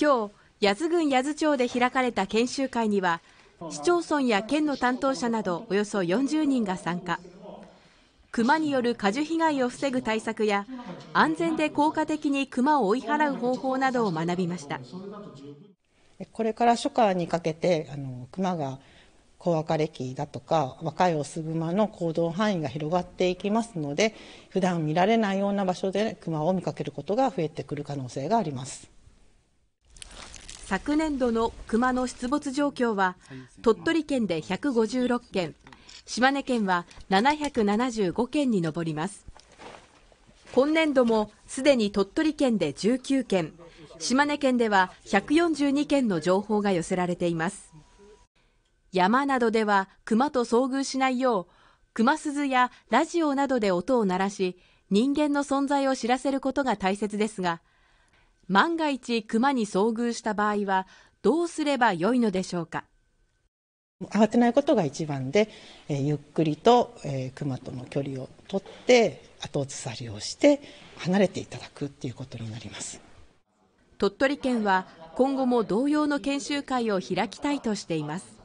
今日八頭郡八頭町で開かれた研修会には市町村や県の担当者などおよそ40人が参加熊による果樹被害を防ぐ対策や安全で効果的に熊を追い払う方法などを学びましたこれから初夏にかけてあの熊が小別れ期だとか若いオスグマの行動範囲が広がっていきますので普段見られないような場所で熊を見かけることが増えてくる可能性があります。昨年度の熊の出没状況は鳥取県で156件島根県は775件に上ります今年度もすでに鳥取県で19件島根県では142件の情報が寄せられています山などでは熊と遭遇しないよう熊鈴やラジオなどで音を鳴らし人間の存在を知らせることが大切ですが万が一熊に遭遇した場合はどうすればよいのでしょうか慌てないことが一番で、えー、ゆっくりと、えー、熊との距離を取って後ずさりをして離れていただくっていうことになります鳥取県は今後も同様の研修会を開きたいとしています